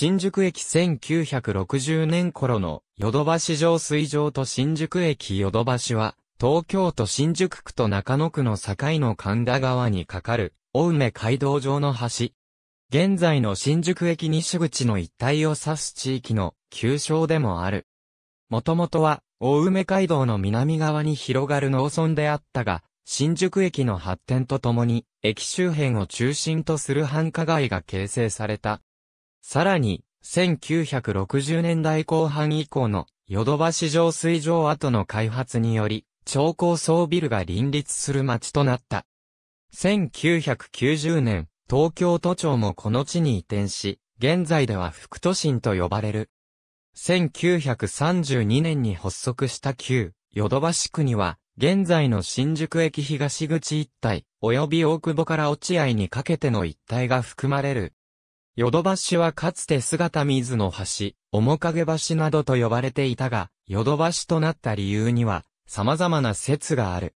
新宿駅1960年頃のヨドバシ上水上と新宿駅ヨドバシは、東京都新宿区と中野区の境の神田川に架かる、青梅街道上の橋。現在の新宿駅西口の一帯を指す地域の旧称でもある。もともとは、青梅街道の南側に広がる農村であったが、新宿駅の発展とともに、駅周辺を中心とする繁華街が形成された。さらに、1960年代後半以降のヨドバシ上水上跡の開発により、超高層ビルが林立する町となった。1990年、東京都庁もこの地に移転し、現在では副都心と呼ばれる。1932年に発足した旧、ヨドバシ区には、現在の新宿駅東口一帯、及び大久保から落合にかけての一帯が含まれる。ヨドバシはかつて姿水の橋、面影橋などと呼ばれていたが、ヨドバシとなった理由には、様々な説がある。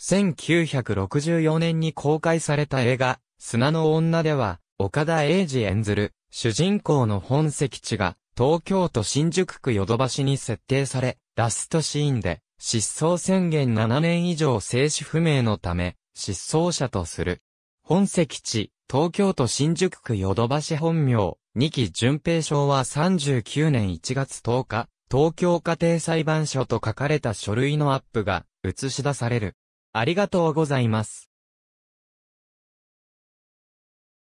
1964年に公開された映画、砂の女では、岡田英二演ずる、主人公の本籍地が、東京都新宿区ヨドバシに設定され、ラストシーンで、失踪宣言7年以上生死不明のため、失踪者とする。本籍地、東京都新宿区ヨドバシ本名、二木淳平賞は39年1月10日、東京家庭裁判所と書かれた書類のアップが映し出される。ありがとうございます。